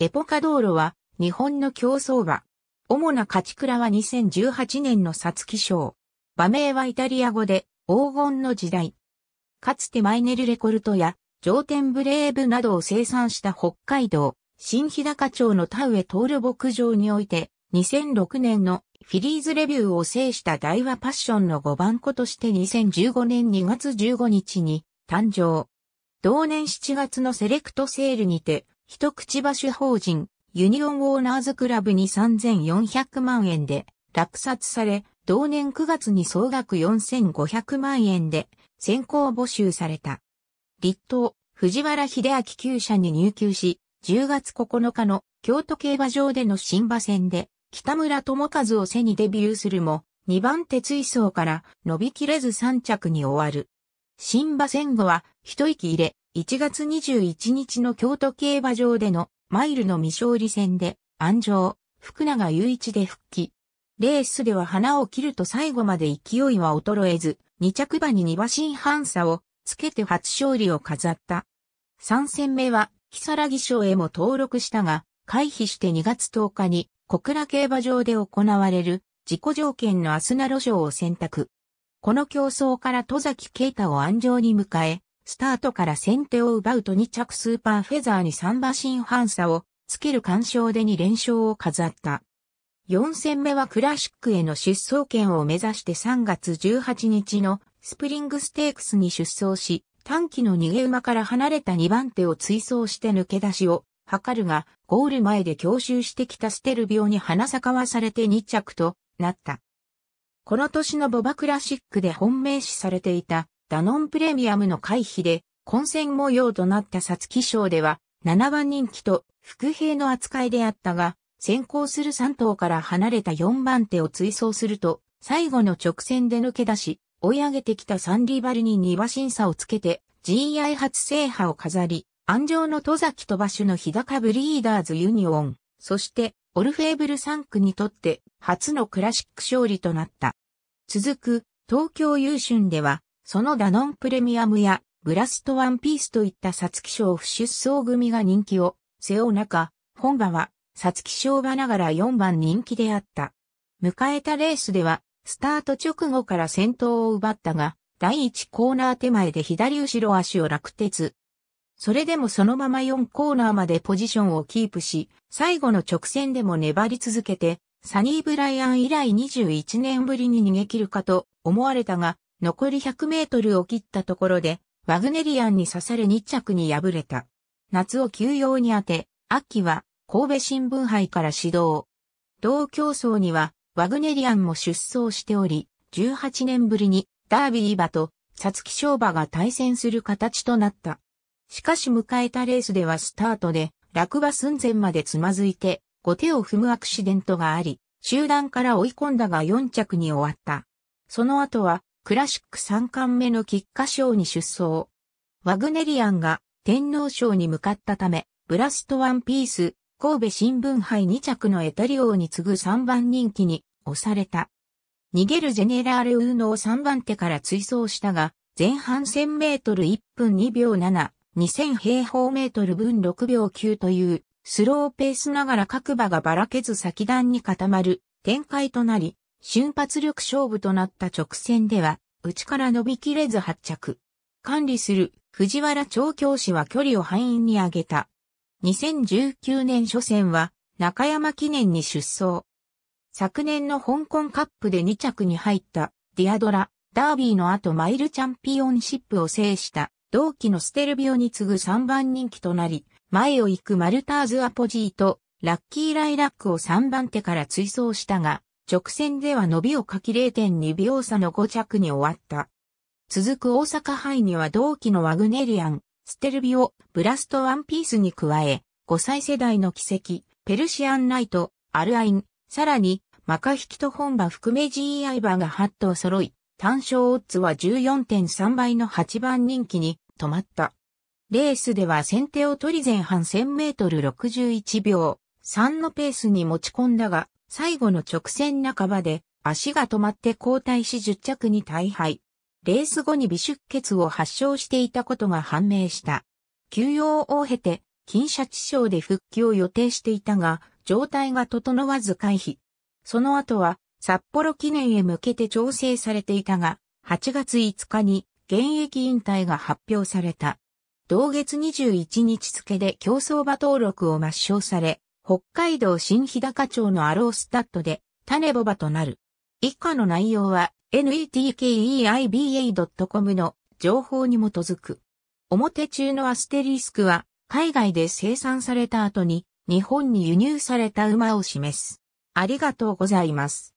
エポカ道路は日本の競走馬。主な勝ち倉は2018年の皐月賞。馬名はイタリア語で黄金の時代。かつてマイネルレコルトや上天ブレーブなどを生産した北海道新日高町の田植徹牧場において2006年のフィリーズレビューを制した大和パッションの5番子として2015年2月15日に誕生。同年7月のセレクトセールにて一口橋法人、ユニオンウォーナーズクラブに3400万円で落札され、同年9月に総額4500万円で先行募集された。立東、藤原秀明厩舎に入厩し、10月9日の京都競馬場での新馬戦で、北村智和を背にデビューするも、2番手追走から伸びきれず3着に終わる。新馬戦後は一息入れ、1月21日の京都競馬場でのマイルの未勝利戦で、安城、福永雄一で復帰。レースでは花を切ると最後まで勢いは衰えず、2着馬に2馬身半差をつけて初勝利を飾った。3戦目は、木更木賞へも登録したが、回避して2月10日に小倉競馬場で行われる自己条件のアスナロ賞を選択。この競争から戸崎啓太を安城に迎え、スタートから先手を奪うと2着スーパーフェザーに3馬身反差をつける干渉で2連勝を飾った。4戦目はクラシックへの出走権を目指して3月18日のスプリングステークスに出走し、短期の逃げ馬から離れた2番手を追走して抜け出しを図るが、ゴール前で強襲してきたステル病に花かわされて2着となった。この年のボバクラシックで本命視されていたダノンプレミアムの回避で混戦模様となった皐月賞では7番人気と副兵の扱いであったが、先行する3頭から離れた4番手を追走すると、最後の直線で抜け出し、追い上げてきたサンリバルに2馬審査をつけて、GI 初制覇を飾り、安城の戸崎と馬主の日高ブリーダーズユニオン、そしてオルフェーブル3区にとって初のクラシック勝利となった。続く東京優春ではそのダノンプレミアムやブラストワンピースといったサツキ賞不出走組が人気を背負う中、本場はサツキ賞場ながら4番人気であった。迎えたレースでは、スタート直後から先頭を奪ったが、第1コーナー手前で左後ろ足を落鉄。それでもそのまま4コーナーまでポジションをキープし、最後の直線でも粘り続けて、サニー・ブライアン以来21年ぶりに逃げ切るかと思われたが、残り100メートルを切ったところで、ワグネリアンに刺され2着に敗れた。夏を休養に当て、秋は神戸新聞杯から指導。同競争には、ワグネリアンも出走しており、18年ぶりにダービー馬とサツキショ馬が対戦する形となった。しかし迎えたレースではスタートで、落馬寸前までつまずいて、後手を踏むアクシデントがあり、集団から追い込んだが4着に終わった。その後は、クラシック3巻目の菊花賞に出走。ワグネリアンが天皇賞に向かったため、ブラストワンピース、神戸新聞杯2着のエタリオに次ぐ3番人気に押された。逃げるジェネラールウーノを3番手から追走したが、前半1000メートル1分2秒7、2000平方メートル分6秒9というスローペースながら各馬がばらけず先段に固まる展開となり、瞬発力勝負となった直線では、内から伸びきれず発着。管理する藤原調教師は距離を範囲に上げた。2019年初戦は中山記念に出走。昨年の香港カップで2着に入ったディアドラ、ダービーの後マイルチャンピオンシップを制した同期のステルビオに次ぐ3番人気となり、前を行くマルターズアポジーとラッキーライラックを3番手から追走したが、直線では伸びをかき0.2秒差の5着に終わった。続く大阪杯には同期のワグネリアン、ステルビオ、ブラストワンピースに加え、5歳世代の奇跡、ペルシアンナイト、アルアイン、さらに、マカヒキと本場含め GEI 馬が8頭揃い、単勝オッズは14.3倍の8番人気に止まった。レースでは先手を取り前半1000メートル61秒3のペースに持ち込んだが、最後の直線半ばで足が止まって交代し10着に大敗。レース後に微出血を発症していたことが判明した。休養を経て、金シャチ賞で復帰を予定していたが、状態が整わず回避。その後は、札幌記念へ向けて調整されていたが、8月5日に現役引退が発表された。同月21日付で競走馬登録を抹消され、北海道新日高町のアロースタッドで、種ボバとなる。以下の内容は、netkeiba.com の情報に基づく。表中のアステリスクは、海外で生産された後に、日本に輸入された馬を示す。ありがとうございます。